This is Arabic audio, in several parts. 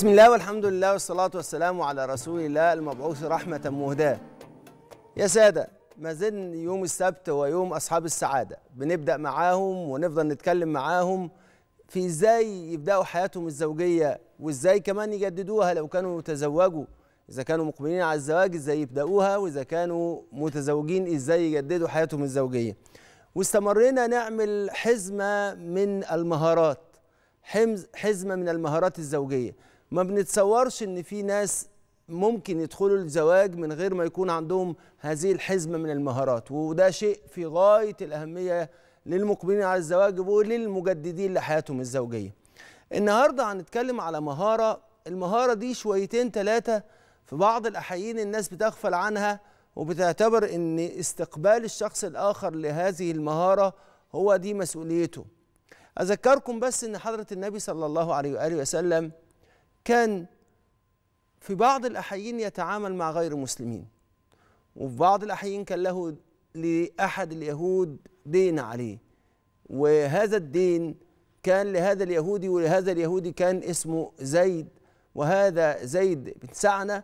بسم الله والحمد لله والصلاة والسلام على رسول الله المبعوث رحمة مهداة يا سادة ما زلنا يوم السبت ويوم أصحاب السعادة بنبدأ معاهم ونفضل نتكلم معاهم في إزاي يبدأوا حياتهم الزوجية وإزاي كمان يجددوها لو كانوا متزوجوا إذا كانوا مقبلين على الزواج إزاي يبدأوها وإذا كانوا متزوجين إزاي يجددوا حياتهم الزوجية واستمرينا نعمل حزمة من المهارات حزمة من المهارات الزوجية ما بنتصورش ان في ناس ممكن يدخلوا الزواج من غير ما يكون عندهم هذه الحزمه من المهارات وده شيء في غايه الاهميه للمقبلين على الزواج وللمجددين لحياتهم الزوجيه. النهارده هنتكلم على مهاره المهاره دي شويتين ثلاثه في بعض الاحيان الناس بتغفل عنها وبتعتبر ان استقبال الشخص الاخر لهذه المهاره هو دي مسؤوليته. اذكركم بس ان حضره النبي صلى الله عليه واله وسلم كان في بعض الأحيين يتعامل مع غير المسلمين وفي بعض الأحيان كان له لأحد اليهود دين عليه وهذا الدين كان لهذا اليهودي ولهذا اليهودي كان اسمه زيد وهذا زيد بن سعنة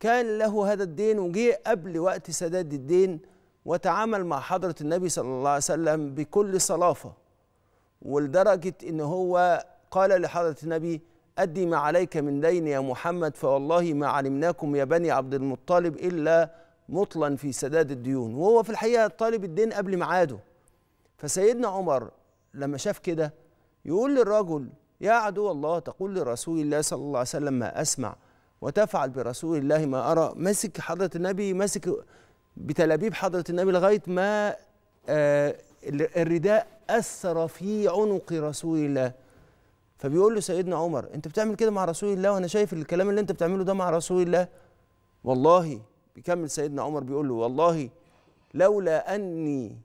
كان له هذا الدين وجه قبل وقت سداد الدين وتعامل مع حضرة النبي صلى الله عليه وسلم بكل صلافة ولدرجة إن هو قال لحضرة النبي أدي ما عليك من دين يا محمد فوالله ما علمناكم يا بني عبد المطلب إلا مطلا في سداد الديون وهو في الحقيقة طالب الدين قبل ميعاده فسيدنا عمر لما شاف كده يقول للرجل يا عدو الله تقول لرسول الله صلى الله عليه وسلم ما أسمع وتفعل برسول الله ما أرى مسك حضرة النبي مسك بتلابيب حضرة النبي لغاية ما آه الرداء أثر في عنق رسول الله فبيقول له سيدنا عمر انت بتعمل كده مع رسول الله وانا شايف الكلام اللي انت بتعمله ده مع رسول الله والله بيكمل سيدنا عمر بيقول له والله لولا اني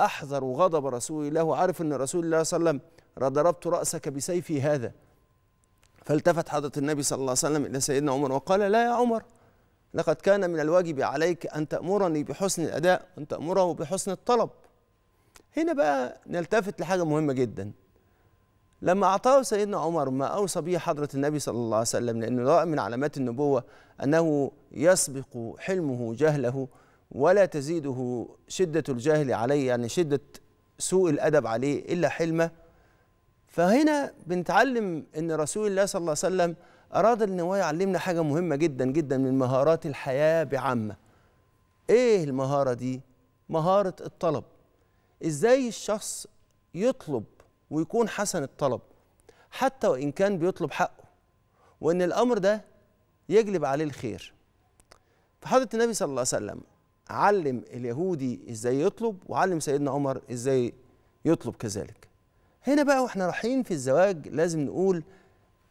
احذر غضب رسول الله وعارف ان رسول الله صلى الله عليه وسلم ضربت راسك بسيفي هذا فالتفت حضره النبي صلى الله عليه وسلم الى سيدنا عمر وقال لا يا عمر لقد كان من الواجب عليك ان تامرني بحسن الاداء وان تامره بحسن الطلب هنا بقى نلتفت لحاجه مهمه جدا لما أعطاه سيدنا عمر ما أوصى به حضرة النبي صلى الله عليه وسلم لأنه رأى من علامات النبوة أنه يسبق حلمه جهله ولا تزيده شدة الجهل عليه يعني شدة سوء الأدب عليه إلا حلمه فهنا بنتعلم أن رسول الله صلى الله عليه وسلم أراد أن هو يعلمنا حاجة مهمة جدا جدا من مهارات الحياة بعامة إيه المهارة دي؟ مهارة الطلب إزاي الشخص يطلب ويكون حسن الطلب حتى وإن كان بيطلب حقه وإن الأمر ده يجلب عليه الخير فحضرة النبي صلى الله عليه وسلم علم اليهودي إزاي يطلب وعلم سيدنا عمر إزاي يطلب كذلك هنا بقى واحنا رايحين في الزواج لازم نقول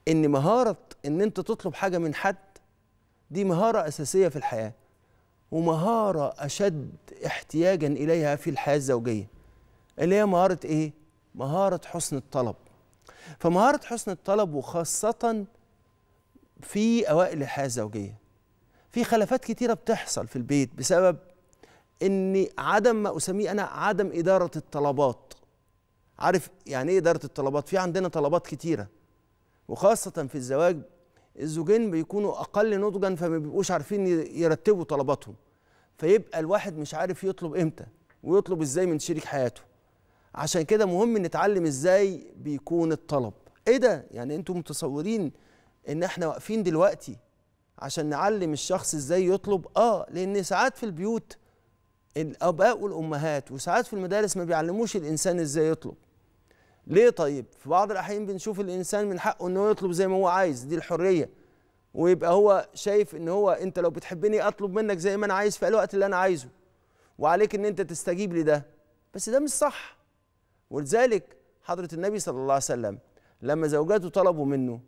ان مهاره ان انت تطلب حاجه من حد دي مهاره اساسيه في الحياه ومهاره اشد احتياجا اليها في الحياه الزوجيه اللي هي مهاره ايه مهارة حسن الطلب فمهارة حسن الطلب وخاصة في أوائل الحياة الزوجية في خلافات كتيرة بتحصل في البيت بسبب أن عدم ما أسميه أنا عدم إدارة الطلبات عارف يعني إيه إدارة الطلبات؟ في عندنا طلبات كتيرة وخاصة في الزواج الزوجين بيكونوا أقل نضجا فما بيبقوش عارفين يرتبوا طلباتهم فيبقى الواحد مش عارف يطلب إمتى ويطلب إزاي من شريك حياته عشان كده مهم نتعلم ازاي بيكون الطلب ايه ده يعني انتم متصورين ان احنا واقفين دلوقتي عشان نعلم الشخص ازاي يطلب اه لان ساعات في البيوت الاباء والامهات وساعات في المدارس ما بيعلموش الانسان ازاي يطلب ليه طيب في بعض الاحيان بنشوف الانسان من حقه ان هو يطلب زي ما هو عايز دي الحريه ويبقى هو شايف ان هو انت لو بتحبني اطلب منك زي ما انا عايز في الوقت اللي انا عايزه وعليك ان انت تستجيب لده بس ده مش صح ولذلك حضرة النبي صلى الله عليه وسلم لما زوجاته طلبوا منه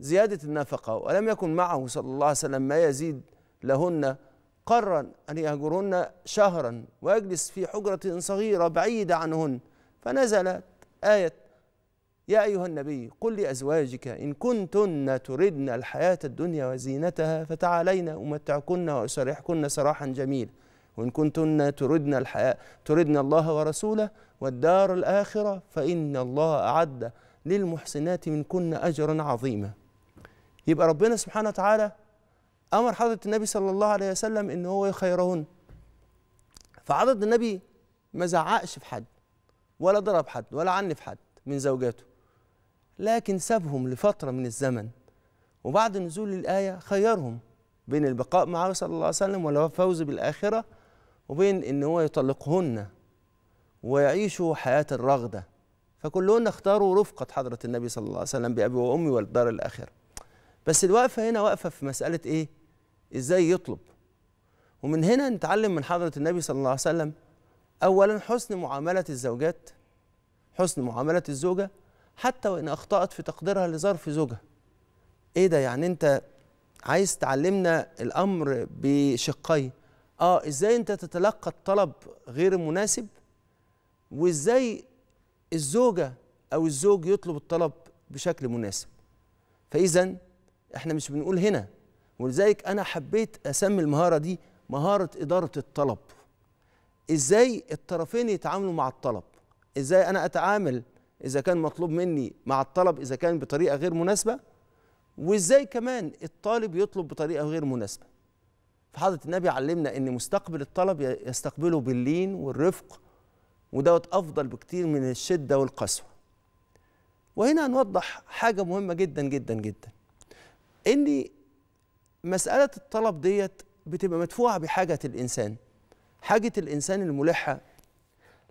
زيادة النفقة ولم يكن معه صلى الله عليه وسلم ما يزيد لهن قرر أن يهجرهن شهرا ويجلس في حجرة صغيرة بعيدة عنهن فنزلت آية يا أيها النبي قل لأزواجك إن كنتن تردن الحياة الدنيا وزينتها فتعالينا أمتعكن وأسرحكن سراحا جميلا وإن كنتن تردن الحياة تردن الله ورسوله والدار الآخرة فإن الله أعد للمحسنات منكن أجرا عظيما يبقى ربنا سبحانه وتعالى أمر حضرة النبي صلى الله عليه وسلم إن هو يخيرهن فحضرة النبي ما زعقش في حد ولا ضرب حد ولا عنف حد من زوجاته لكن سابهم لفترة من الزمن وبعد نزول الآية خيرهم بين البقاء معه صلى الله عليه وسلم ولا الفوز بالآخرة وبين ان هو يطلقهن ويعيشوا حياه الرغده فكلهن اختاروا رفقه حضره النبي صلى الله عليه وسلم بابي وامي والدار الاخره بس الوقفه هنا واقفه في مساله ايه ازاي يطلب ومن هنا نتعلم من حضره النبي صلى الله عليه وسلم اولا حسن معامله الزوجات حسن معامله الزوجه حتى وان اخطات في تقديرها لظرف زوجها ايه ده يعني انت عايز تعلمنا الامر بشقين اه ازاي انت تتلقى الطلب غير المناسب وازاي الزوجه او الزوج يطلب الطلب بشكل مناسب فاذا احنا مش بنقول هنا ولذلك انا حبيت اسمي المهاره دي مهاره اداره الطلب ازاي الطرفين يتعاملوا مع الطلب ازاي انا اتعامل اذا كان مطلوب مني مع الطلب اذا كان بطريقه غير مناسبه وازاي كمان الطالب يطلب بطريقه غير مناسبه فحضرة النبي علمنا أن مستقبل الطلب يستقبله باللين والرفق ودوت أفضل بكتير من الشدة والقسوة وهنا نوضح حاجة مهمة جدا جدا جدا أن مسألة الطلب ديت بتبقى مدفوعة بحاجة الإنسان حاجة الإنسان الملحة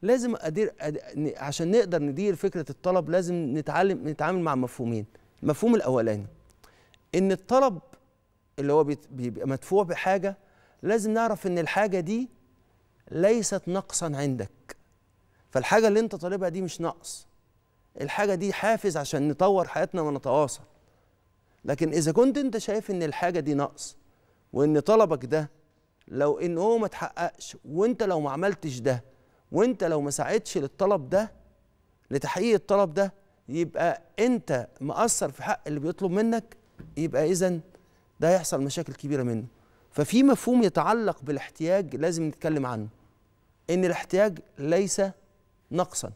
لازم أدير عشان نقدر ندير فكرة الطلب لازم نتعلم نتعامل مع مفهومين المفهوم الأولاني إن الطلب اللي هو بيبقى مدفوع بحاجه لازم نعرف ان الحاجه دي ليست نقصا عندك فالحاجه اللي انت طالبها دي مش نقص الحاجه دي حافز عشان نطور حياتنا ونتواصل لكن اذا كنت انت شايف ان الحاجه دي نقص وان طلبك ده لو ان هو ما اتحققش وانت لو ما عملتش ده وانت لو ما ساعدتش للطلب ده لتحقيق الطلب ده يبقى انت مقصر في حق اللي بيطلب منك يبقى اذا ده هيحصل مشاكل كبيره منه ففي مفهوم يتعلق بالاحتياج لازم نتكلم عنه ان الاحتياج ليس نقصا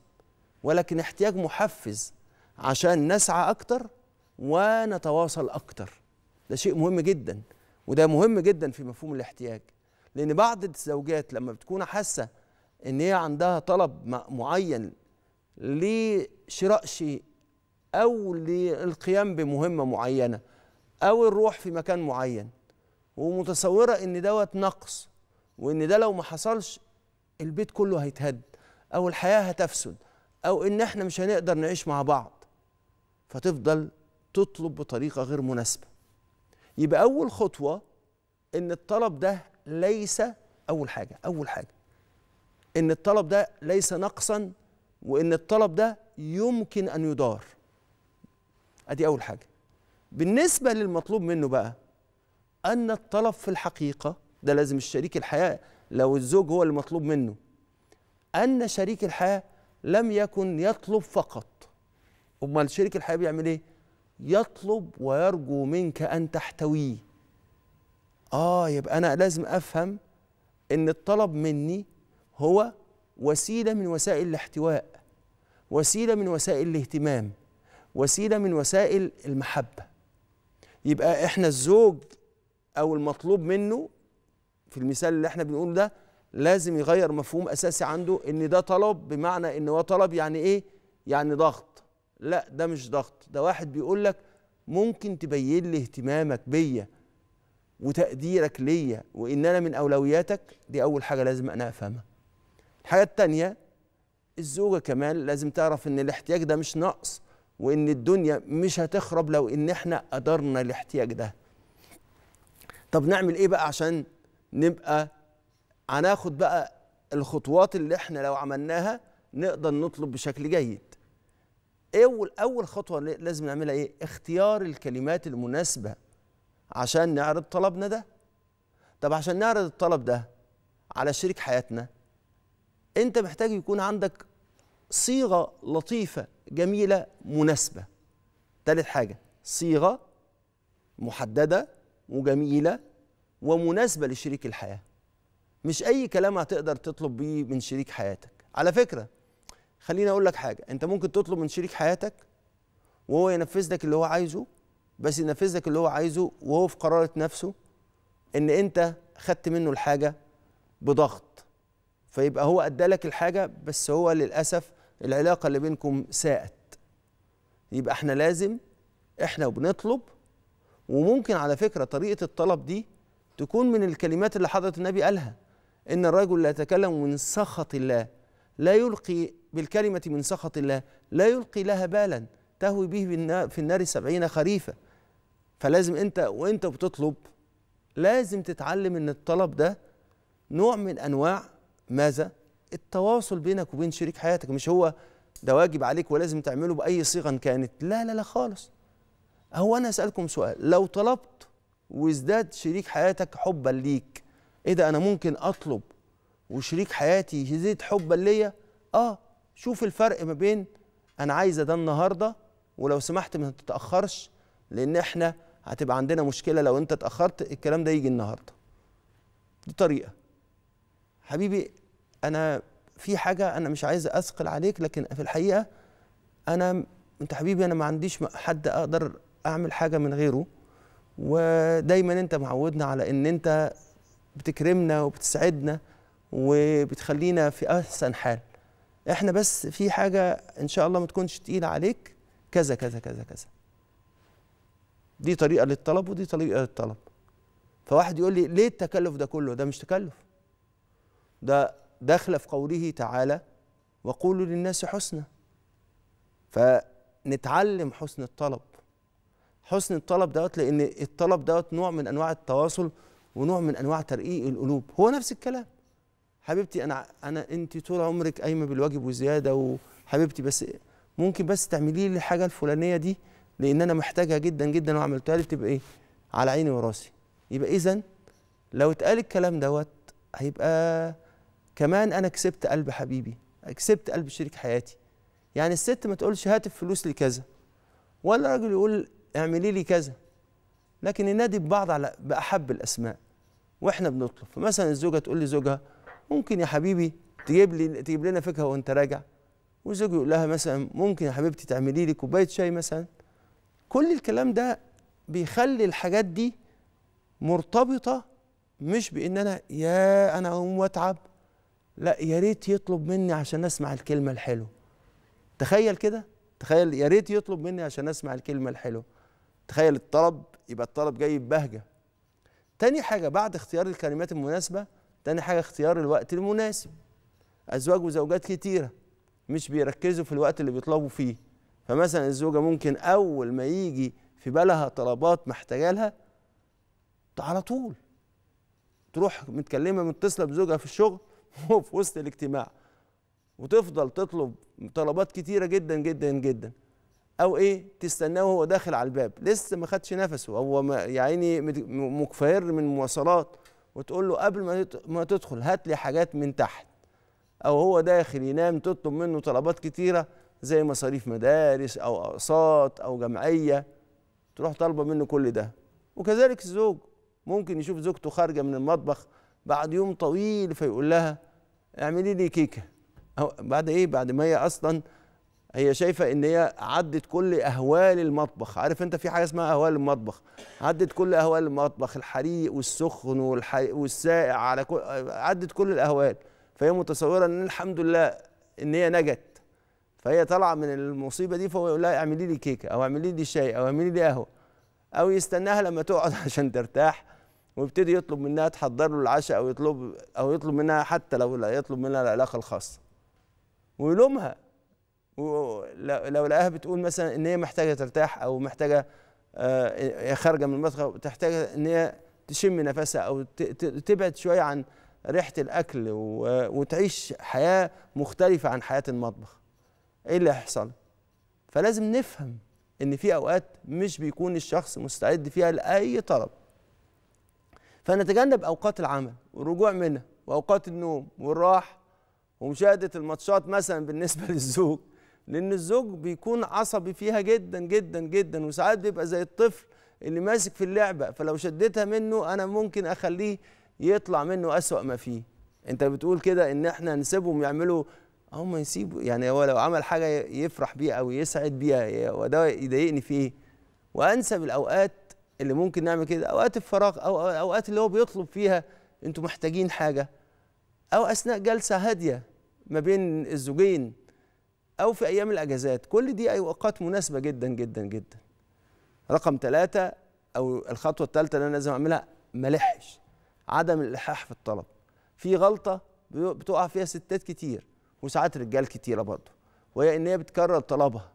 ولكن احتياج محفز عشان نسعى اكتر ونتواصل اكتر ده شيء مهم جدا وده مهم جدا في مفهوم الاحتياج لان بعض الزوجات لما بتكون حاسه ان هي عندها طلب معين لشراء شيء او للقيام بمهمه معينه او الروح في مكان معين ومتصوره ان دوت نقص وان ده لو ما حصلش البيت كله هيتهد او الحياه هتفسد او ان احنا مش هنقدر نعيش مع بعض فتفضل تطلب بطريقه غير مناسبه يبقى اول خطوه ان الطلب ده ليس اول حاجه اول حاجه ان الطلب ده ليس نقصا وان الطلب ده يمكن ان يدار ادي اول حاجه بالنسبة للمطلوب منه بقى أن الطلب في الحقيقة ده لازم الشريك الحياة لو الزوج هو المطلوب منه أن شريك الحياة لم يكن يطلب فقط أمال شريك الحياة بيعمل إيه؟ يطلب ويرجو منك أن تحتويه آه يبقى أنا لازم أفهم إن الطلب مني هو وسيلة من وسائل الاحتواء وسيلة من وسائل الاهتمام وسيلة من وسائل المحبة يبقى احنا الزوج او المطلوب منه في المثال اللي احنا بنقوله ده لازم يغير مفهوم اساسي عنده ان ده طلب بمعنى ان هو طلب يعني ايه يعني ضغط لا ده مش ضغط ده واحد بيقول لك ممكن تبين لي اهتمامك بيا وتقديرك ليا وان انا من اولوياتك دي اول حاجه لازم انا افهمها الحاجه الثانيه الزوجه كمان لازم تعرف ان الاحتياج ده مش نقص وان الدنيا مش هتخرب لو ان احنا قدرنا الاحتياج ده طب نعمل ايه بقى عشان نبقى هناخد بقى الخطوات اللي احنا لو عملناها نقدر نطلب بشكل جيد اول اول خطوه لازم نعملها ايه اختيار الكلمات المناسبه عشان نعرض طلبنا ده طب عشان نعرض الطلب ده على شريك حياتنا انت محتاج يكون عندك صيغه لطيفه جميله مناسبه ثالث حاجه صيغه محدده وجميله ومناسبه لشريك الحياه مش اي كلام هتقدر تطلب بيه من شريك حياتك على فكره خليني اقول لك حاجه انت ممكن تطلب من شريك حياتك وهو ينفذ لك اللي هو عايزه بس ينفذ لك اللي هو عايزه وهو في قراره نفسه ان انت خدت منه الحاجه بضغط فيبقى هو ادى لك الحاجه بس هو للاسف العلاقه اللي بينكم ساءت يبقى احنا لازم احنا وبنطلب وممكن على فكره طريقه الطلب دي تكون من الكلمات اللي حضره النبي قالها ان الرجل لا يتكلم من سخط الله لا يلقي بالكلمه من سخط الله لا يلقي لها بالا تهوي به في النار سبعين خريفه فلازم انت وانت بتطلب لازم تتعلم ان الطلب ده نوع من انواع ماذا؟ التواصل بينك وبين شريك حياتك مش هو ده واجب عليك ولازم تعمله بأي صيغة كانت لا لا لا خالص هو أنا أسألكم سؤال لو طلبت وازداد شريك حياتك حبا ليك ايه ده انا ممكن اطلب وشريك حياتي يزيد حبا ليا اه شوف الفرق ما بين انا عايزه ده النهارده ولو سمحت ما تتاخرش لان احنا هتبقى عندنا مشكله لو انت اتاخرت الكلام ده يجي النهارده دي طريقه حبيبي انا في حاجه انا مش عايز اثقل عليك لكن في الحقيقه انا انت حبيبي انا ما عنديش حد اقدر اعمل حاجه من غيره ودايما انت معودنا على ان انت بتكرمنا وبتسعدنا وبتخلينا في احسن حال احنا بس في حاجه ان شاء الله ما تكونش تقيله عليك كذا كذا كذا كذا دي طريقه للطلب ودي طريقه للطلب فواحد يقول لي ليه التكلف ده كله ده مش تكلف ده داخله في قوله تعالى وقولوا للناس حسنى فنتعلم حسن الطلب حسن الطلب دوت لان الطلب دوت نوع من انواع التواصل ونوع من انواع ترقيق القلوب هو نفس الكلام حبيبتي انا انا انت طول عمرك قايمه بالواجب وزياده وحبيبتي بس ممكن بس تعملي لي الحاجه الفلانيه دي لان انا محتاجها جدا جدا وعملتها لي بتبقى ايه على عيني وراسي يبقى اذا لو اتقال الكلام دوت هيبقى كمان انا كسبت قلب حبيبي كسبت قلب شريك حياتي يعني الست ما تقولش هات الفلوس لكذا ولا الراجل يقول اعملي لي كذا لكن ينادي ببعض على باحب الاسماء واحنا بنطلب فمثلا الزوجه تقول لزوجها ممكن يا حبيبي تجيب لي تجيب لنا فاكهه وانت راجع والزوج يقول لها مثلا ممكن يا حبيبتي تعملي لي كوبايه شاي مثلا كل الكلام ده بيخلي الحاجات دي مرتبطه مش بان انا يا انا اقوم واتعب لا يا ريت يطلب مني عشان اسمع الكلمه الحلوه تخيل كده تخيل يا ريت يطلب مني عشان اسمع الكلمه الحلوه تخيل الطلب يبقى الطلب جاي ببهجه تاني حاجه بعد اختيار الكلمات المناسبه تاني حاجه اختيار الوقت المناسب ازواج وزوجات كتيره مش بيركزوا في الوقت اللي بيطلبوا فيه فمثلا الزوجه ممكن اول ما يجي في بالها طلبات محتاجه لها على طول تروح متكلمه متصله بزوجها في الشغل في وسط الاجتماع وتفضل تطلب طلبات كتيره جدا جدا جدا او ايه تستناه وهو داخل على الباب لسه ما خدش نفسه هو يا عيني مكفير من مواصلات وتقول له قبل ما تدخل هات لي حاجات من تحت او هو داخل ينام تطلب منه طلبات كتيره زي مصاريف مدارس او اقساط او جمعيه تروح طالبه منه كل ده وكذلك الزوج ممكن يشوف زوجته خارجه من المطبخ بعد يوم طويل فيقول لها اعملي لي كيكه أو بعد ايه بعد ما هي اصلا هي شايفه ان هي عدت كل اهوال المطبخ عارف انت في حاجه اسمها اهوال المطبخ عدت كل اهوال المطبخ الحريق والسخن والحريق والسائع على كل عدت كل الاهوال فهي متصوره ان الحمد لله ان هي نجت فهي طالعه من المصيبه دي فهو يقول لها اعملي لي كيكه او اعملي لي شاي او اعملي لي قهوه او يستناها لما تقعد عشان ترتاح ويبتدي يطلب منها تحضر له العشاء او يطلب او يطلب منها حتى لو يطلب منها العلاقه الخاصه ويلومها لو لقاها بتقول مثلا ان هي محتاجه ترتاح او محتاجه آه، هي خارجه من المطبخ تحتاج ان هي تشم نفسها او تبعد شويه عن ريحه الاكل وتعيش حياه مختلفه عن حياه المطبخ ايه اللي هيحصل فلازم نفهم ان في اوقات مش بيكون الشخص مستعد فيها لاي طلب فنتجنب اوقات العمل والرجوع منها واوقات النوم والراحه ومشاهده الماتشات مثلا بالنسبه للزوج لان الزوج بيكون عصبي فيها جدا جدا جدا وساعات بيبقى زي الطفل اللي ماسك في اللعبه فلو شدتها منه انا ممكن اخليه يطلع منه اسوا ما فيه انت بتقول كده ان احنا نسيبهم يعملوا ما يسيبوا يعني هو لو عمل حاجه يفرح بيها او يسعد بيها وده يضايقني فيه وانسب الاوقات اللي ممكن نعمل كده اوقات الفراغ او اوقات اللي هو بيطلب فيها انتوا محتاجين حاجه او اثناء جلسه هاديه ما بين الزوجين او في ايام الاجازات كل دي اي اوقات مناسبه جدا جدا جدا رقم ثلاثة او الخطوه الثالثه اللي انا لازم اعملها ملحش عدم الالحاح في الطلب في غلطه بتقع فيها ستات كتير وساعات رجال كتيره برضه وهي ان هي بتكرر طلبها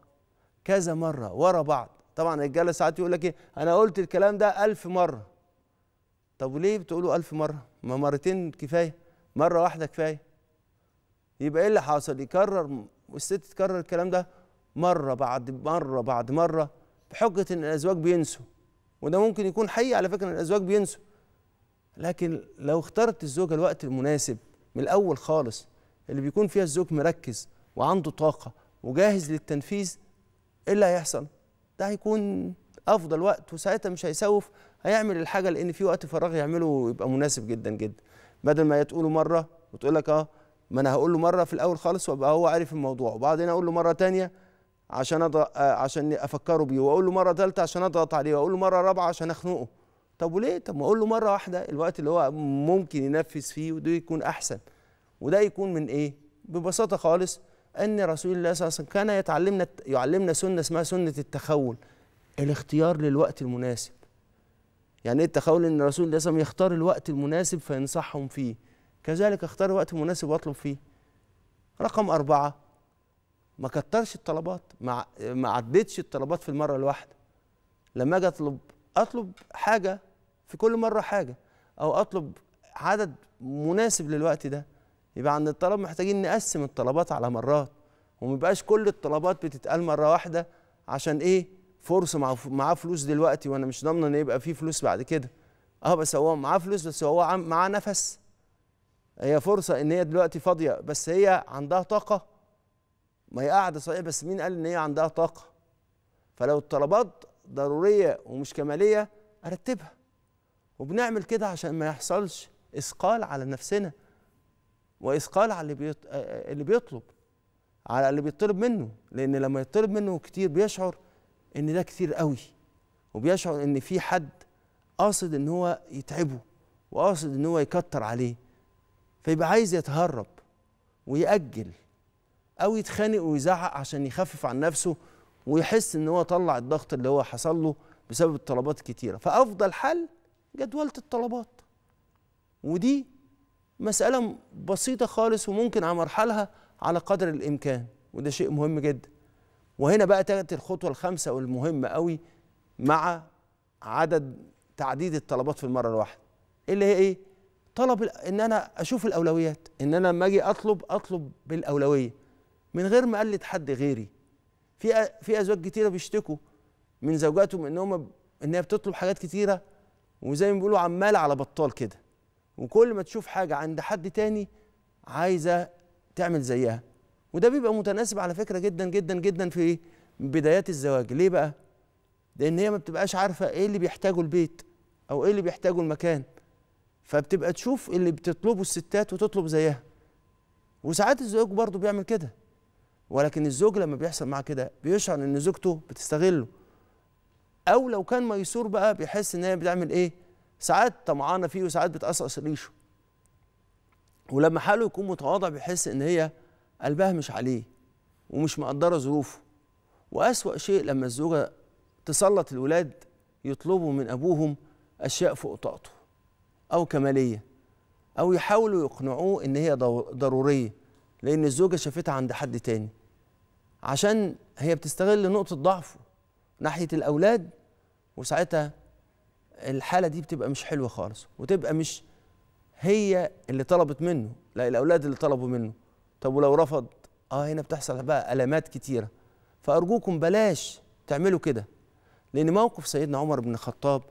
كذا مره ورا بعض طبعا الرجاله ساعات يقول لك ايه انا قلت الكلام ده ألف مره طب وليه بتقولوا ألف مره ما مرتين كفايه مره واحده كفايه يبقى ايه اللي حاصل يكرر والست تكرر الكلام ده مره بعد مره بعد مره بحجه ان الازواج بينسوا وده ممكن يكون حقيقي على فكره ان الازواج بينسوا لكن لو اخترت الزوجه الوقت المناسب من الاول خالص اللي بيكون فيها الزوج مركز وعنده طاقه وجاهز للتنفيذ ايه اللي هيحصل؟ ده هيكون افضل وقت وساعتها مش هيسوف هيعمل الحاجه لان في وقت فراغ يعمله ويبقى مناسب جدا جدا بدل ما تقوله مره وتقول لك اه ما انا هقول له مره في الاول خالص وابقى هو عارف الموضوع وبعدين اقول له مره تانية عشان أض... آه، عشان افكره بيه واقول له مره ثالثه عشان اضغط عليه واقول له مره رابعه عشان اخنقه طب وليه طب ما اقول له مره واحده الوقت اللي هو ممكن ينفذ فيه وده يكون احسن وده يكون من ايه ببساطه خالص ان رسول الله صلى الله عليه وسلم كان يتعلمنا يعلمنا سنه اسمها سنه التخول الاختيار للوقت المناسب يعني ايه التخول ان رسول الله صلى الله عليه وسلم يختار الوقت المناسب فينصحهم فيه كذلك اختار الوقت المناسب واطلب فيه رقم أربعة ما كترش الطلبات ما ما عدتش الطلبات في المره الواحده لما اجي اطلب اطلب حاجه في كل مره حاجه او اطلب عدد مناسب للوقت ده يبقى عند الطلب محتاجين نقسم الطلبات على مرات وما يبقاش كل الطلبات بتتقال مره واحده عشان ايه فرصه معاه فلوس دلوقتي وانا مش ضامنه ان يبقى فيه فلوس بعد كده اه بس هو معاه فلوس بس هو معاه نفس هي فرصه ان هي دلوقتي فاضيه بس هي عندها طاقه ما هي قاعده صحيح بس مين قال ان هي عندها طاقه فلو الطلبات ضروريه ومش كماليه ارتبها وبنعمل كده عشان ما يحصلش اثقال على نفسنا واثقال على اللي, بيط... اللي بيطلب على اللي بيطلب منه لان لما يطلب منه كتير بيشعر ان ده كتير قوي وبيشعر ان في حد قاصد ان هو يتعبه وقاصد ان هو يكتر عليه فيبقى عايز يتهرب ويأجل او يتخانق ويزعق عشان يخفف عن نفسه ويحس ان هو طلع الضغط اللي هو حصل له بسبب الطلبات الكتيره فافضل حل جدوله الطلبات ودي مسألة بسيطة خالص وممكن أمرحلها على قدر الإمكان وده شيء مهم جدا وهنا بقى تأتي الخطوة الخامسة والمهمة قوي مع عدد تعديد الطلبات في المرة الواحدة اللي هي إيه؟ طلب ان انا اشوف الاولويات ان انا لما اجي اطلب اطلب بالاولويه من غير ما اقلد حد غيري في في ازواج كتيره بيشتكوا من زوجاتهم ان هم ان هي بتطلب حاجات كتيره وزي ما بيقولوا عماله على بطال كده وكل ما تشوف حاجه عند حد تاني عايزه تعمل زيها وده بيبقى متناسب على فكره جدا جدا جدا في بدايات الزواج ليه بقى لان هي ما بتبقاش عارفه ايه اللي بيحتاجه البيت او ايه اللي بيحتاجه المكان فبتبقى تشوف اللي بتطلبه الستات وتطلب زيها وساعات الزوج برضه بيعمل كده ولكن الزوج لما بيحصل معاه كده بيشعر ان زوجته بتستغله او لو كان ميسور بقى بيحس ان هي بتعمل ايه ساعات طمعانه فيه وساعات بتقصقص ريشه ولما حاله يكون متواضع بيحس ان هي قلبها مش عليه ومش مقدره ظروفه واسوا شيء لما الزوجه تسلط الولاد يطلبوا من ابوهم اشياء فوق طاقته او كماليه او يحاولوا يقنعوه ان هي ضروريه لان الزوجه شافتها عند حد تاني عشان هي بتستغل نقطه ضعفه ناحيه الاولاد وساعتها الحاله دي بتبقى مش حلوه خالص وتبقى مش هي اللي طلبت منه لا الاولاد اللي طلبوا منه طب ولو رفض اه هنا بتحصل بقى الامات كتيره فارجوكم بلاش تعملوا كده لان موقف سيدنا عمر بن الخطاب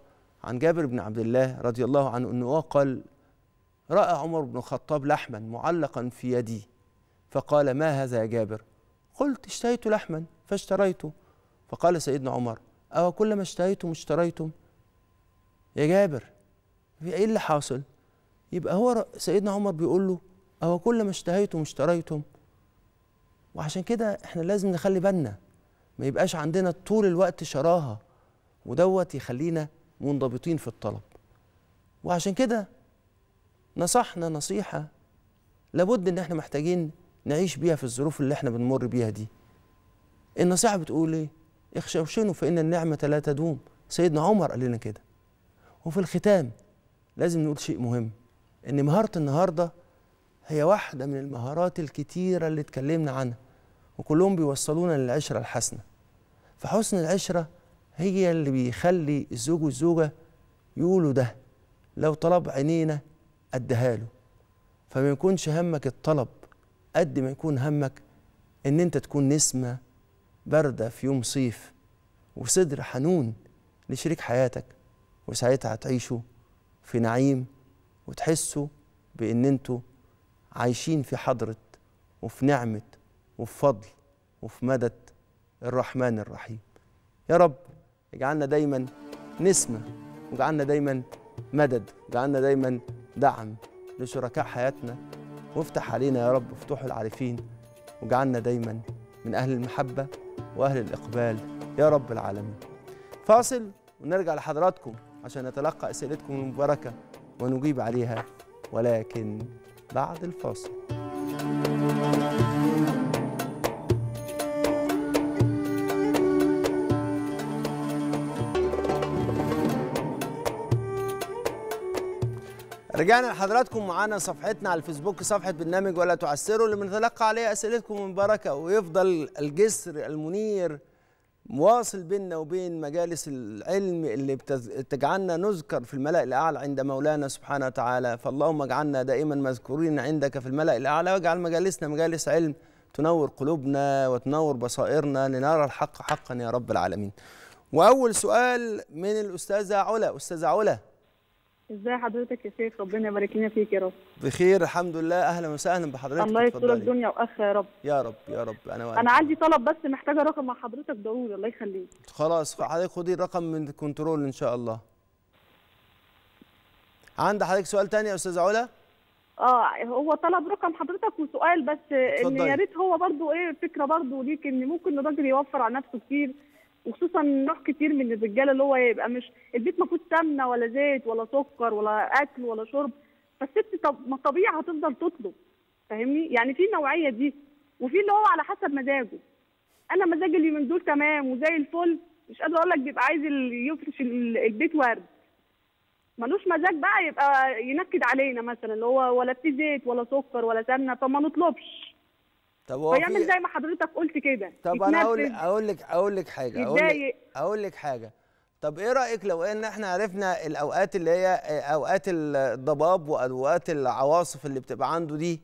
عن جابر بن عبد الله رضي الله عنه انه قال راى عمر بن الخطاب لحما معلقا في يدي فقال ما هذا يا جابر قلت اشتهيت لحما فاشتريته فقال سيدنا عمر أو كلما اشتهيتم اشتريتم يا جابر في ايه اللي حاصل يبقى هو سيدنا عمر بيقول له اهو كل ما اشتهيتم اشتريتم وعشان كده احنا لازم نخلي بالنا ما يبقاش عندنا طول الوقت شراهه ودوت يخلينا منضبطين في الطلب وعشان كده نصحنا نصيحه لابد ان احنا محتاجين نعيش بيها في الظروف اللي احنا بنمر بيها دي النصيحه بتقول ايه اخشوشنوا فان النعمه لا تدوم سيدنا عمر قال لنا كده وفي الختام لازم نقول شيء مهم ان مهاره النهارده هي واحده من المهارات الكتيره اللي اتكلمنا عنها وكلهم بيوصلونا للعشره الحسنه فحسن العشره هي اللي بيخلي الزوج والزوجه يقولوا ده لو طلب عينينا اديها له فما يكونش همك الطلب قد ما يكون همك ان انت تكون نسمه بارده في يوم صيف وصدر حنون لشريك حياتك وساعتها هتعيشوا في نعيم وتحسوا بان انتوا عايشين في حضره وفي نعمه وفي فضل وفي مدد الرحمن الرحيم يا رب اجعلنا دايما نسمة واجعلنا دايما مدد واجعلنا دايما دعم لشركاء حياتنا وافتح علينا يا رب فتوح العارفين واجعلنا دايما من أهل المحبة وأهل الإقبال يا رب العالمين فاصل ونرجع لحضراتكم عشان نتلقى أسئلتكم المباركة ونجيب عليها ولكن بعد الفاصل رجعنا لحضراتكم معانا صفحتنا على الفيسبوك صفحه برنامج ولا تعسروا اللي بنتلقى عليها اسئلتكم المباركه ويفضل الجسر المنير مواصل بيننا وبين مجالس العلم اللي بتجعلنا نذكر في الملأ الأعلى عند مولانا سبحانه وتعالى فاللهم اجعلنا دائما مذكورين عندك في الملأ الأعلى واجعل مجالسنا مجالس علم تنور قلوبنا وتنور بصائرنا لنرى الحق حقا يا رب العالمين وأول سؤال من الأستاذة علا أستاذة علا ازاي حضرتك يا شيخ ربنا يبارك لنا فيك يا رب بخير الحمد لله اهلا وسهلا بحضرتك الله يستر الدنيا واخره يا رب يا رب يا رب انا وأنا. انا عندي طلب بس محتاجه رقم مع حضرتك ضروري الله يخليك خلاص حضرتك خدي الرقم من الكنترول ان شاء الله عند حضرتك سؤال تاني يا استاذه علا اه هو طلب رقم حضرتك وسؤال بس ان يا ريت هو برضو ايه فكره برضو ليك ان ممكن الراجل يوفر على نفسه كتير وخصوصا نوع كتير من الرجاله اللي هو يبقى مش البيت ما فيهوش سمنه ولا زيت ولا سكر ولا اكل ولا شرب فالست طب ما طبيعي هتفضل تطلب فاهمني يعني في النوعيه دي وفي اللي هو على حسب مزاجه انا مزاجي اليومين دول تمام وزي الفل مش قادره اقول لك بيبقى عايز يفرش البيت ورد ملوش مزاج بقى يبقى ينكد علينا مثلا اللي هو ولا في زيت ولا سكر ولا سمنه فما نطلبش طب هو فيعمل زي ما حضرتك قلت كده طب انا اقول اقول لك اقول لك حاجه اقول لك اقول لك حاجه طب ايه رايك لو ان احنا عرفنا الاوقات اللي هي اوقات الضباب واوقات العواصف اللي بتبقى عنده دي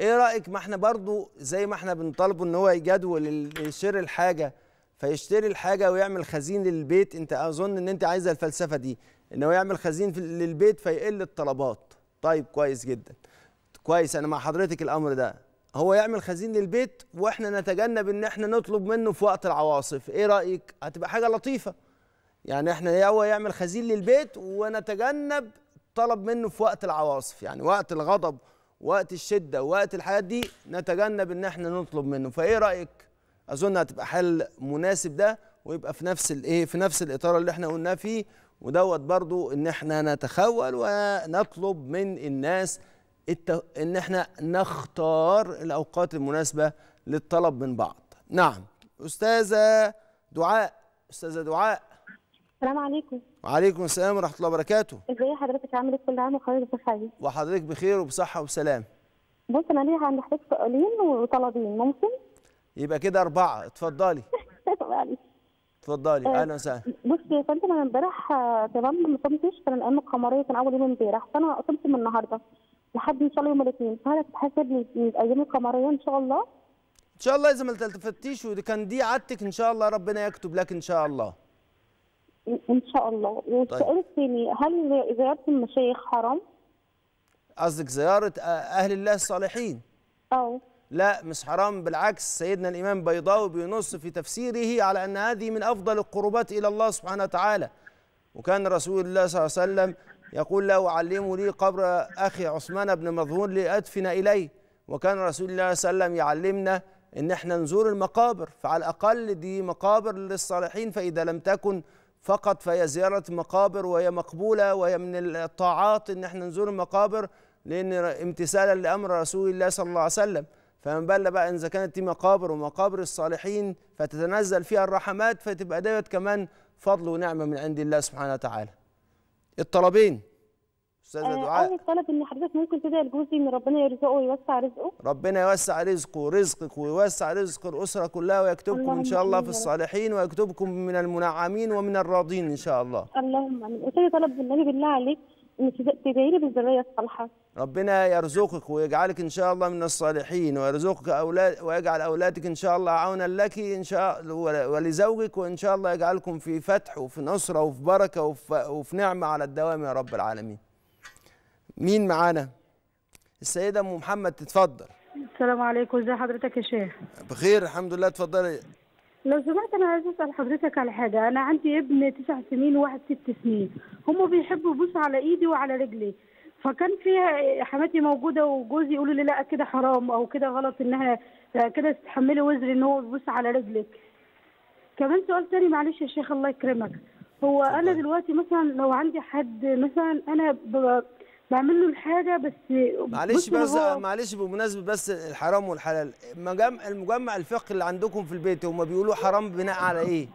ايه رايك ما احنا برضو زي ما احنا بنطالبه ان هو يجدول يشتري الحاجه فيشتري الحاجه ويعمل خزين للبيت انت اظن ان انت عايزه الفلسفه دي ان هو يعمل خزين للبيت فيقل الطلبات طيب كويس جدا كويس انا مع حضرتك الامر ده هو يعمل خزين للبيت واحنا نتجنب ان احنا نطلب منه في وقت العواصف ايه رايك هتبقى حاجه لطيفه يعني احنا هو يعمل خزين للبيت ونتجنب طلب منه في وقت العواصف يعني وقت الغضب وقت الشده وقت الحاجات دي نتجنب ان احنا نطلب منه فايه رايك اظن هتبقى حل مناسب ده ويبقى في نفس الايه في نفس الاطار اللي احنا قلناه فيه ودوت برضو ان احنا نتخول ونطلب من الناس الت... ان احنا نختار الاوقات المناسبه للطلب من بعض نعم استاذه دعاء استاذه دعاء السلام عليكم وعليكم السلام ورحمه الله وبركاته ازي حضرتك عامل إيه؟ كل عام وحضرتك بخير وحضرتك بخير وبصحه وسلام بص انا ليا عند حضرتك سؤالين وطلبين ممكن يبقى كده اربعه اتفضلي اتفضلي آه، اهلا وسهلا بص يا فندم انا امبارح آه، تمام ما صمتش كان الايام القمريه كان اول يوم امبارح فانا صمت من النهارده لحد ان شاء الله يوم الاثنين فانا تتحسب من الايام القمريه ان شاء الله ان شاء الله اذا ما التفتيش وكان كان دي عادتك ان شاء الله ربنا يكتب لك ان شاء الله ان شاء الله طيب. والسؤال طيب. الثاني هل زياره المشايخ حرام قصدك زياره اهل الله الصالحين اه لا مش حرام بالعكس سيدنا الامام بيضاوي بينص في تفسيره على ان هذه من افضل القربات الى الله سبحانه وتعالى وكان رسول الله صلى الله عليه وسلم يقول له علموا لي قبر أخي عثمان بن مظهون لأدفن إليه وكان رسول الله صلى الله عليه وسلم يعلمنا إن احنا نزور المقابر فعلى الأقل دي مقابر للصالحين فإذا لم تكن فقط فهي زيارة مقابر وهي مقبولة وهي من الطاعات إن احنا نزور المقابر لأن امتثالا لأمر رسول الله صلى الله عليه وسلم فمن بل بقى إذا كانت دي مقابر ومقابر الصالحين فتتنزل فيها الرحمات فتبقى ديت كمان فضل ونعمة من عند الله سبحانه وتعالى الطلبين استاذه آه، دعاء اول طلب ان حضرتك ممكن تدعي لجوزي ان ربنا يرزقه ويوسع رزقه ربنا يوسع رزقه ورزقك ويوسع رزق الاسره كلها ويكتبكم ان شاء الله في الصالحين ويكتبكم من المنعمين ومن الراضين ان شاء الله اللهم امين استاذه طلب بالنبي بالله عليك تدعي لي بالذريه الصالحه ربنا يرزقك ويجعلك ان شاء الله من الصالحين ويرزقك اولاد ويجعل اولادك ان شاء الله عونا لك ان شاء ولزوجك وان شاء الله يجعلكم في فتح وفي نصره وفي بركه وفي, وفي نعمه على الدوام يا رب العالمين. مين معانا؟ السيده ام محمد تتفضل. السلام عليكم ازي حضرتك يا شيخ؟ بخير الحمد لله اتفضلي. لو سمحت انا عايز اسال حضرتك على حاجه انا عندي ابن تسع سنين وواحد ست سنين هم بيحبوا يبوسوا على ايدي وعلى رجلي فكان فيها حماتي موجوده وجوزي يقولوا لي لا كده حرام او كده غلط انها كده تتحملي وزر ان هو يبوس على رجلك كمان سؤال تاني معلش يا شيخ الله يكرمك هو انا دلوقتي مثلا لو عندي حد مثلا انا بعمل له الحاجه بس معلش بس معلش بمناسبه بس الحرام والحلال المجمع الفقهي اللي عندكم في البيت هم بيقولوا حرام بناء على ايه؟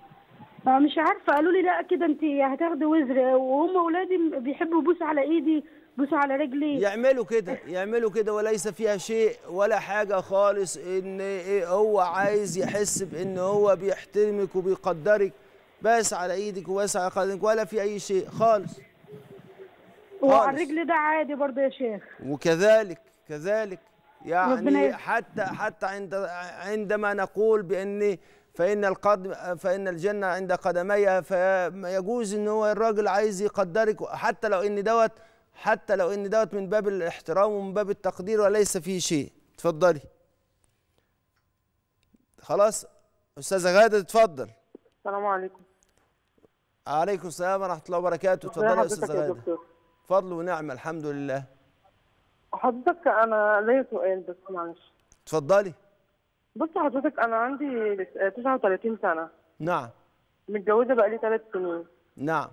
آه، مش عارفه قالوا لي لا كده انت هتاخدي وزر وهم اولادي بيحبوا يبوسوا على ايدي يبوسوا على رجلي يعملوا كده يعملوا كده وليس فيها شيء ولا حاجه خالص ان إيه هو عايز يحس بان هو بيحترمك وبيقدرك بس على ايدك وبس على قدمك ولا في اي شيء خالص وعلى الرجل ده عادي برضه يا شيخ وكذلك كذلك يعني حتى حتى عند عندما نقول بان فان القدم فان الجنه عند قدميها فيجوز ان هو الراجل عايز يقدرك حتى لو ان دوت حتى لو ان دوت من باب الاحترام ومن باب التقدير وليس فيه شيء اتفضلي خلاص استاذه غاده اتفضل السلام عليكم عليكم السلام ورحمه الله وبركاته اتفضلي يا استاذه غاده فضل ونعمه الحمد لله حضرتك انا ليا سؤال بس معلش اتفضلي بص حضرتك انا عندي 39 سنه نعم متجوزه بقى لي ثلاث سنين نعم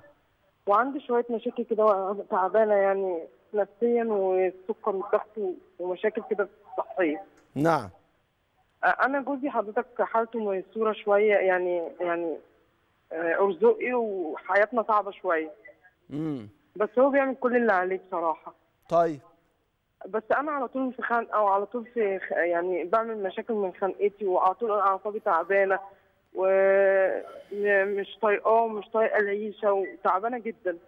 وعندي شويه مشاكل كده تعبانه يعني نفسيا والسكر والضغط ومشاكل كده صحيه نعم انا جوزي حضرتك حالته ميسوره شويه يعني يعني آه، ارزقي وحياتنا صعبه شويه امم بس هو بيعمل كل اللي عليه بصراحه طيب بس انا على طول في خانقه وعلى طول في خ... يعني بعمل مشاكل من خانقتي وعلى طول اعصابي تعبانه ومش طايقاه ومش طايقه العيشه وتعبانه جدا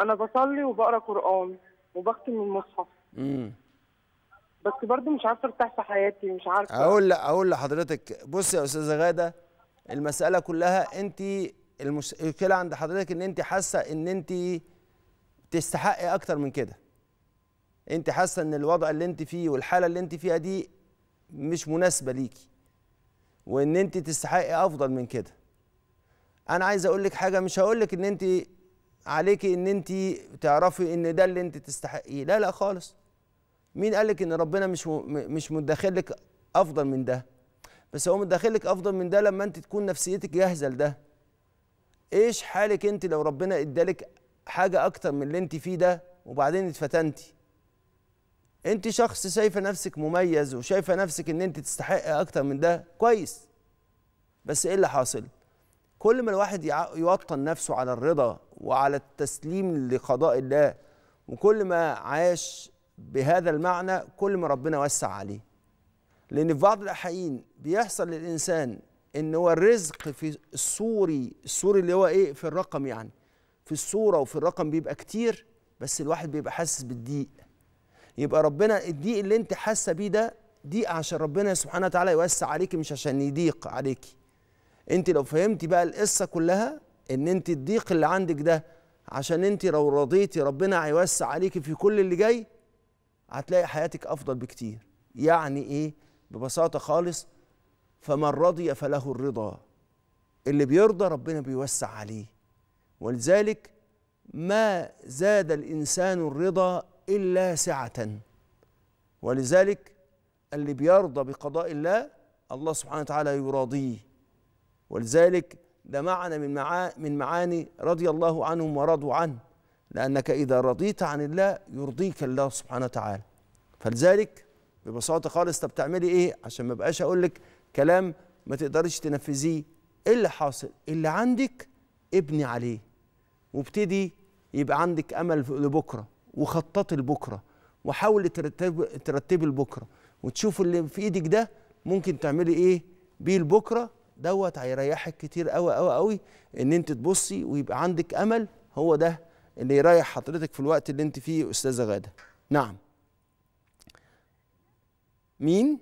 انا بصلي وبقرا قران وبختم المصحف امم بس برضه مش عارفه ارتاح في حياتي مش عارفه اقول اقول لحضرتك بصي يا استاذه غاده المساله كلها انت المشكله عند حضرتك ان انت حاسه ان انت تستحق اكتر من كده انت حاسه ان الوضع اللي انت فيه والحاله اللي انت فيها دي مش مناسبه ليكي وان انت تستحقي افضل من كده انا عايز اقول لك حاجه مش هقول لك ان انت عليكي ان انت تعرفي ان ده اللي انت تستحقيه لا لا خالص مين قال لك ان ربنا مش مش مدخلك افضل من ده بس هو مدخلك افضل من ده لما انت تكون نفسيتك جاهزه لده ايش حالك انت لو ربنا ادالك حاجه اكتر من اللي انت فيه ده وبعدين اتفتنتي انت شخص شايفه نفسك مميز وشايفه نفسك ان انت تستحق اكتر من ده كويس بس ايه اللي حاصل كل ما الواحد يوطن نفسه على الرضا وعلى التسليم لقضاء الله وكل ما عاش بهذا المعنى كل ما ربنا وسع عليه لان في بعض الاحيان بيحصل للانسان ان هو الرزق في السوري السوري اللي هو ايه في الرقم يعني في الصورة وفي الرقم بيبقى كتير بس الواحد بيبقى حاسس بالضيق يبقى ربنا الضيق اللي انت حاسة بيه ده ضيق عشان ربنا سبحانه وتعالى يوسع عليكي مش عشان يضيق عليكي انت لو فهمتي بقى القصة كلها ان انت الضيق اللي عندك ده عشان انت لو رضيتي ربنا هيوسع عليكي في كل اللي جاي هتلاقي حياتك افضل بكتير يعني ايه ببساطة خالص فمن رضي فله الرضا اللي بيرضى ربنا بيوسع عليه ولذلك ما زاد الإنسان الرضا إلا سعة ولذلك اللي بيرضى بقضاء الله الله سبحانه وتعالى يراضيه ولذلك ده معنى من من معاني رضي الله عنهم ورضوا عنه لأنك إذا رضيت عن الله يرضيك الله سبحانه وتعالى فلذلك ببساطة خالص طب تعملي إيه عشان ما بقاش أقول لك كلام ما تقدريش تنفذيه إيه اللي حاصل اللي عندك ابني عليه وابتدي يبقى عندك امل لبكره وخططي لبكره وحاولي ترتب ترتبي لبكره وتشوف اللي في ايدك ده ممكن تعملي ايه بيه لبكره دوت هيريحك كتير قوي قوي قوي ان انت تبصي ويبقى عندك امل هو ده اللي يريح حضرتك في الوقت اللي انت فيه استاذه غاده نعم مين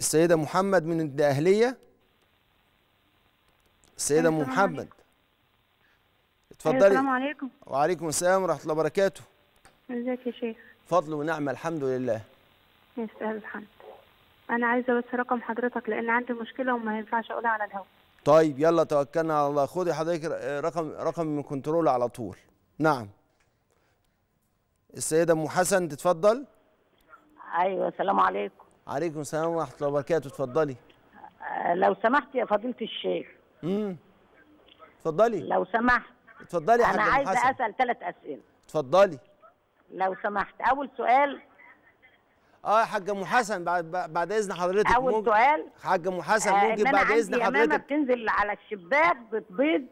السيده محمد من الدقهليه السيده محمد اتفضلي أيوة، السلام عليكم وعليكم السلام ورحمه الله وبركاته ازيك يا شيخ فضل ونعمه الحمد لله يستاهل الحمد انا عايزه بس رقم حضرتك لان عندي مشكله وما ينفعش اقولها على الهواء طيب يلا توكلنا على الله خدي حضرتك رقم رقم من كنترول على طول نعم السيده ام حسن تتفضل ايوه السلام عليكم عليكم السلام ورحمه الله وبركاته اتفضلي آه، لو سمحت يا فضيله الشيخ امم اتفضلي لو سمحت اتفضلي يا حاج انا عايزه اسال ثلاث اسئله اتفضلي لو سمحت اول سؤال اه يا حاج ام حسن بعد بعد اذن حضرتك اول ممكن سؤال حاج ام حسن آه ممكن بعد اذن حضرتك بتنزل على الشباك بتبيض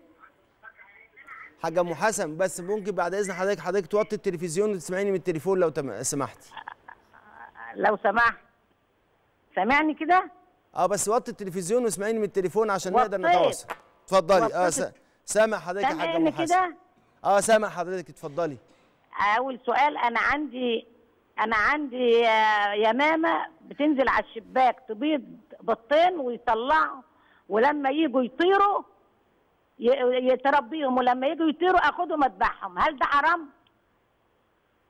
حاج ام حسن بس ممكن بعد اذن حضرتك حضرتك توطي التلفزيون وتسمعيني من التليفون لو سمحتي لو سمحت سامعني كده اه بس وطي التلفزيون واسمعيني من التليفون عشان نقدر نتواصل اتفضلي اه سامع حضرتك يا حاجه ام كده اه سامع حضرتك اتفضلي اول سؤال انا عندي انا عندي آه، يمامه بتنزل على الشباك تبيض بطين ويطلعوا ولما يجوا يطيروا تربيهم ولما يجوا يطيروا اخدهم اذبحهم هل ده حرام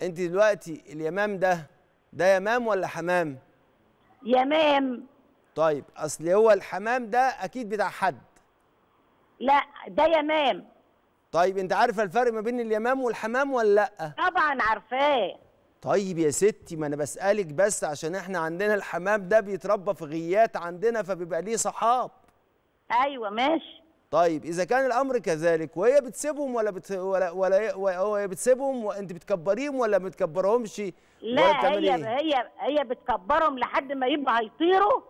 انت دلوقتي اليمام ده ده يمام ولا حمام يمام طيب اصل هو الحمام ده اكيد بتاع حد لا ده يمام طيب انت عارفه الفرق ما بين اليمام والحمام ولا لا طبعا عارفاه طيب يا ستي ما انا بسالك بس عشان احنا عندنا الحمام ده بيتربى في غيات عندنا فبيبقى ليه صحاب ايوه ماشي طيب اذا كان الامر كذلك وهي بتسيبهم ولا بت... ولا ولا هي بتسيبهم وانت بتكبريهم ولا ما بتكبرهمش لا هي إيه؟ هي هي بتكبرهم لحد ما يبقى هيطيروا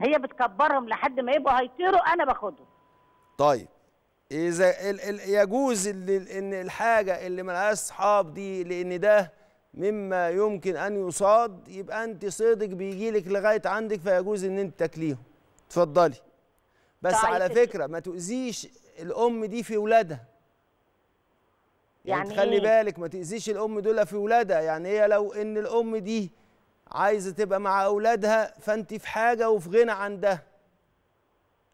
هي بتكبرهم لحد ما يبقوا هيطيروا انا باخدهم طيب اذا ال ال يجوز ان الحاجه اللي ملهاش اصحاب دي لان ده مما يمكن ان يصاد يبقى انت صيدك بيجي لك لغايه عندك فيجوز ان انت تاكليهم اتفضلي بس طيب على فكره ما تؤذيش الام دي في ولادها يعني, يعني إيه؟ بالك ما تاذيش الام دول في ولادها يعني هي لو ان الام دي عايزة تبقى مع أولادها فأنت في حاجة وفي غنى عن ده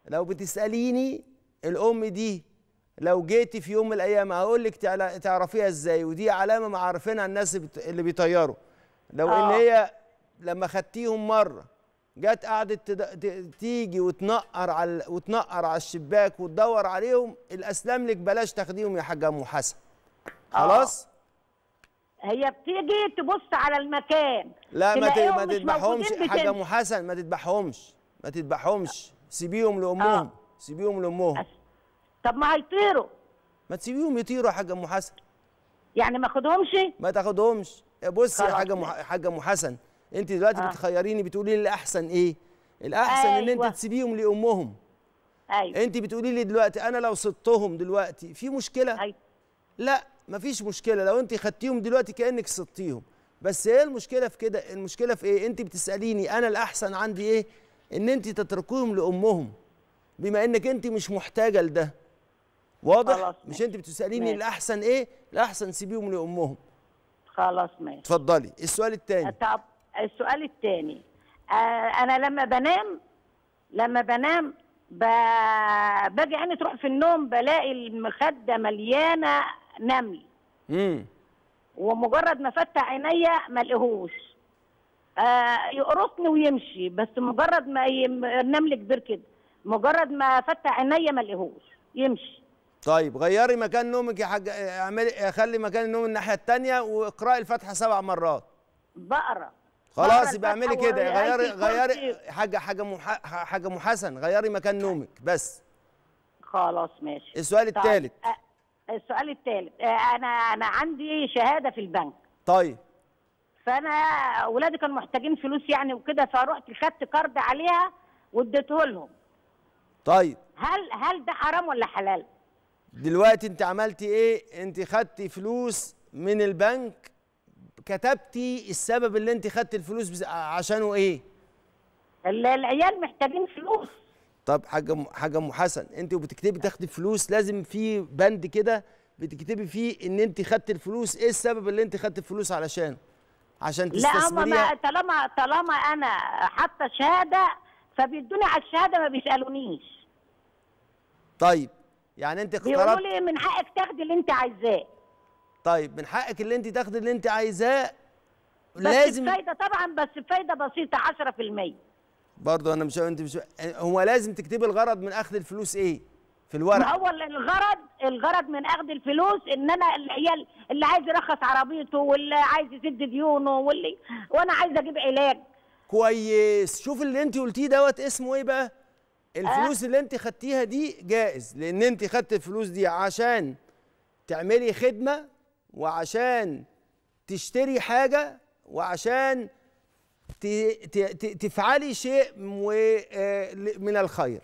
لو بتسأليني الأم دي لو جيتي في يوم من الأيام هقول لك تعرفيها إزاي ودي علامة معرفينها الناس اللي بيطيروا لو آه. إن هي لما خدتيهم مرة جت قعدت تيجي وتنقر على وتنقر على الشباك وتدور عليهم الأسلام لك بلاش تاخديهم يا حاجة أم حسن خلاص؟ آه. هي بتيجي تبص على المكان لا ما ما تذبحهمش حاجه ام حسن ما تذبحهمش ما تذبحهمش سيبيهم لامهم آه. سيبيهم لامهم طب ما هيطيروا ما تسيبيهم يطيروا يا حاجه ام حسن يعني ما اخدهمش ما تاخدهمش إيه، بصي يا حاجه مح... حاجه ام حسن انت دلوقتي آه. بتخيريني بتقولي لي الاحسن ايه الاحسن أيوة. ان انت أيوة. تسيبيهم لامهم ايوه انت بتقولي لي دلوقتي انا لو سبتهم دلوقتي في مشكله أيوة. لا مفيش مشكله لو انت خدتيهم دلوقتي كانك سطيهم بس ايه المشكله في كده المشكله في ايه انت بتساليني انا الاحسن عندي ايه ان انت تتركيهم لامهم بما انك انت مش محتاجه لده واضح مش انت بتساليني ماشي. الاحسن ايه الاحسن سيبيهم لامهم خلاص ماشي اتفضلي السؤال الثاني طب السؤال الثاني آه انا لما بنام لما بنام ب... باجي عيني تروح في النوم بلاقي المخده مليانه نمل امم ومجرد ما فتح عينيا ما لقيهوش آه يقرصني ويمشي بس مجرد ما يم... النمل كبير كده مجرد ما فتح عينيا ما لقيهوش يمشي طيب غيري مكان نومك يا حاج اعملي خلي مكان النوم الناحيه الثانيه واقراي الفاتحه سبع مرات بقرا خلاص يبقى اعملي كده غيري غيري حاجه حاجه مح... حاجه محسن غيري مكان نومك بس خلاص ماشي السؤال الثالث طيب. السؤال الثالث آه، انا انا عندي شهاده في البنك طيب فانا اولادي كانوا محتاجين فلوس يعني وكده فروحت خدت كارد عليها واديته لهم طيب هل هل ده حرام ولا حلال دلوقتي انت عملتي ايه انت خدتي فلوس من البنك كتبتي السبب اللي انت خدت الفلوس آه، عشانه ايه العيال محتاجين فلوس طب حاجه حاجه ام حسن انت وبتكتبي تاخدي فلوس لازم في بند كده بتكتبي فيه ان انت خدت الفلوس ايه السبب اللي انت خدت الفلوس علشان عشان تستثمريها لا هم طالما طالما انا حاطه شهاده فبيدوني على الشهاده ما بيسالونيش طيب يعني انت اخترت بيقولوا لي من حقك تاخدي اللي انت عايزاه طيب من حقك اللي انت تاخدي اللي انت عايزاه لازم بس الفايده طبعا بس الفايده بسيطه 10% برضه انا مش انت مش هو لازم تكتبي الغرض من اخذ الفلوس ايه في الورق ما هو الغرض الغرض من اخذ الفلوس ان انا العيال اللي عايز يرخص عربيته واللي عايز يسد ديونه واللي وانا عايز اجيب علاج كويس شوف اللي انت قلتيه دوت اسمه ايه بقى آه. الفلوس اللي انت خدتيها دي جائز لان انت خدت الفلوس دي عشان تعملي خدمه وعشان تشتري حاجه وعشان تفعلي شيء آه، من الخير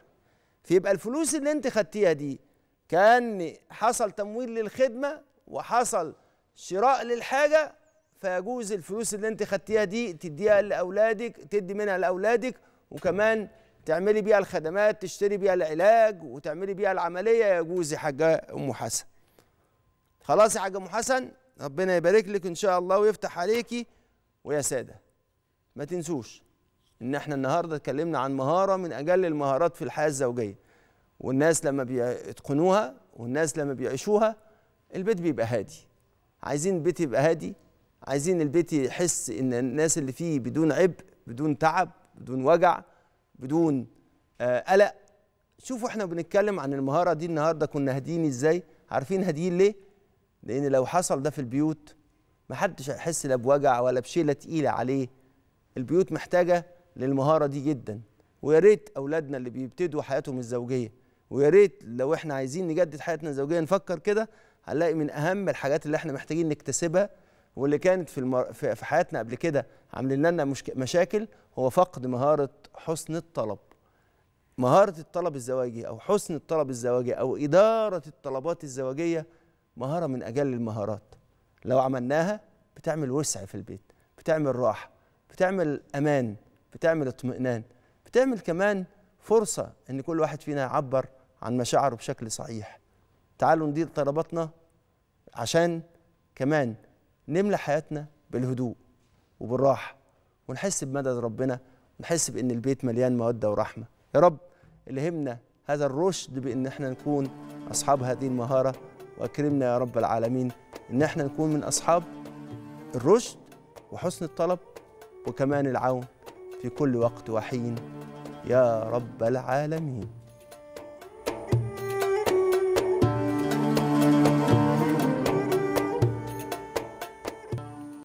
فيبقى الفلوس اللي انت خدتيها دي كان حصل تمويل للخدمه وحصل شراء للحاجه فيجوز الفلوس اللي انت خدتيها دي تديها لاولادك تدي منها لاولادك وكمان تعملي بيها الخدمات تشتري بيها العلاج وتعملي بيها العمليه يجوز يا حاجه ام حسن خلاص يا حاجه ام حسن ربنا يبارك لك ان شاء الله ويفتح عليكي ويا ساده ما تنسوش ان احنا النهارده اتكلمنا عن مهاره من اجل المهارات في الحياه الزوجيه والناس لما بيتقنوها والناس لما بيعيشوها البيت بيبقى هادي عايزين البيت يبقى هادي عايزين البيت يحس ان الناس اللي فيه بدون عبء بدون تعب بدون وجع بدون آه، قلق شوفوا احنا بنتكلم عن المهاره دي النهارده كنا هاديين ازاي عارفين هاديين ليه لان لو حصل ده في البيوت محدش هيحس لا بوجع ولا بشيله تقيله عليه البيوت محتاجه للمهاره دي جدا ويا ريت اولادنا اللي بيبتدوا حياتهم الزوجيه ويا ريت لو احنا عايزين نجدد حياتنا الزوجيه نفكر كده هنلاقي من اهم الحاجات اللي احنا محتاجين نكتسبها واللي كانت في المر... في حياتنا قبل كده عاملين لنا مشك... مشاكل هو فقد مهاره حسن الطلب مهاره الطلب الزواجي او حسن الطلب الزواجي او اداره الطلبات الزواجيه مهاره من اجل المهارات لو عملناها بتعمل وسع في البيت بتعمل راحه بتعمل امان بتعمل اطمئنان بتعمل كمان فرصه ان كل واحد فينا يعبر عن مشاعره بشكل صحيح تعالوا ندير طلباتنا عشان كمان نملى حياتنا بالهدوء وبالراحه ونحس بمدد ربنا ونحس بان البيت مليان موده ورحمه يا رب اللي همنا هذا الرشد بان احنا نكون اصحاب هذه المهاره واكرمنا يا رب العالمين ان احنا نكون من اصحاب الرشد وحسن الطلب وكمان العون في كل وقت وحين يا رب العالمين